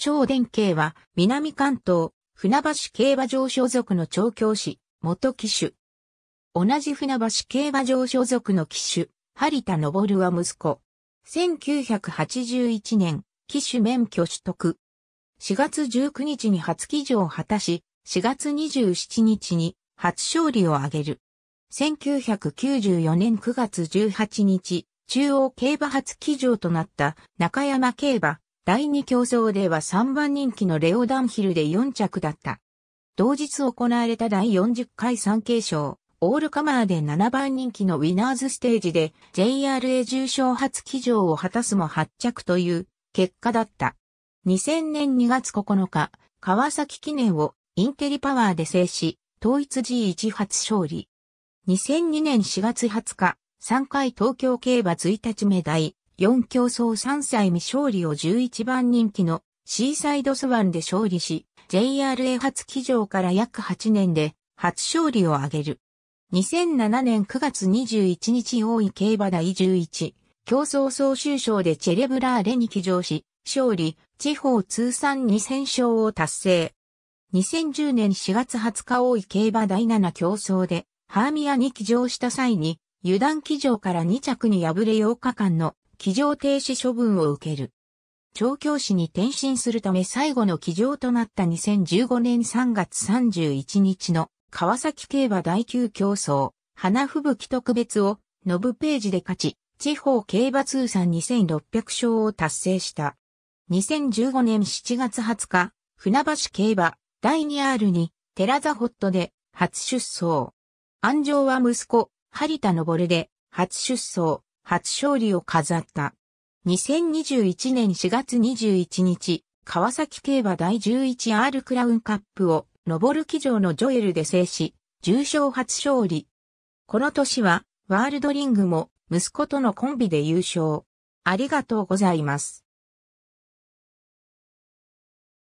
超電慶は、南関東、船橋競馬場所属の調教師、元騎手。同じ船橋競馬場所属の騎手、張田昇は息子。1981年、騎手免許取得。4月19日に初騎乗を果たし、4月27日に初勝利を挙げる。1994年9月18日、中央競馬初騎乗となった中山競馬第2競争では3番人気のレオダンヒルで4着だった。同日行われた第40回3継賞、オールカマーで7番人気のウィナーズステージで JRA 重賞初騎乗を果たすも8着という結果だった。2000年2月9日、川崎記念をインテリパワーで制し、統一 G1 初勝利。2002年4月20日、3回東京競馬1日目台、4競争3歳未勝利を11番人気のシーサイドスワンで勝利し、JRA 初騎乗から約8年で初勝利を挙げる。2007年9月21日大井競馬第11競争総集賞でチェレブラーレに騎乗し、勝利、地方通算2000勝を達成。2010年4月20日大井競馬第7競争で、ハーミアに騎乗した際に、油断騎乗から2着に敗れ8日間の騎乗停止処分を受ける。調教師に転身するため最後の騎乗となった2015年3月31日の川崎競馬第9競争、花吹雪特別をノブページで勝ち、地方競馬通算2600勝を達成した。2015年7月20日、船橋競馬第 2R にテラザホットで初出走。安城は息子、張田昇で初出走。初勝利を飾った。2021年4月21日、川崎競馬第 11R クラウンカップを、登る騎乗のジョエルで制し、重賞初勝利。この年は、ワールドリングも、息子とのコンビで優勝。ありがとうございます。